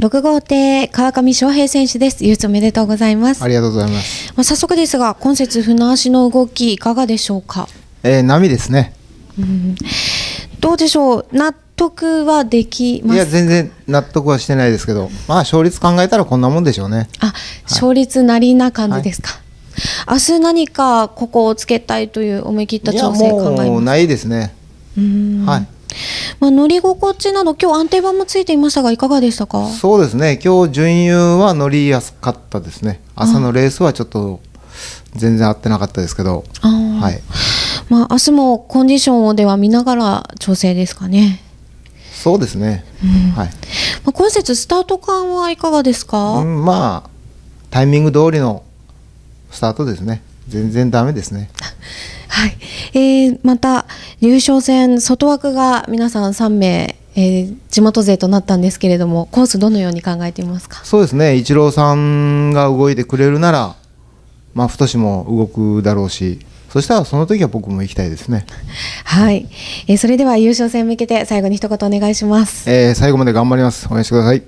六号艇川上翔平選手です優勝おめでとうございますありがとうございます、まあ、早速ですが今節船足の動きいかがでしょうか、えー、波ですね、うん、どうでしょう納得はできますいや全然納得はしてないですけどまあ勝率考えたらこんなもんでしょうねあ、勝率なりな感じですか、はい明日何かここをつけたいという思い切った調整考えますないですね。はい。まあ、乗り心地など、今日安定版もついていましたが、いかがでしたかそうですね、今日準優は乗りやすかったですね、朝のレースはちょっと全然合ってなかったですけど、はい、まあ明日もコンディションをでは見ながら調整ですかね。そうですね、うん、はいまあ、今節、スタート感はいかがですか、うん、まあ、タイミング通りのスタートですね、全然だめですね。はいえー、また、優勝戦、外枠が皆さん3名、えー、地元勢となったんですけれども、コース、どのように考えていますかそうですね、イチローさんが動いてくれるなら、まあ、太も動くだろうし、そしたらその時は僕も行きたいですね。はい、えー、それでは優勝戦向けて最後に一言お願いします。えー、最後まで頑張ります。応援してください。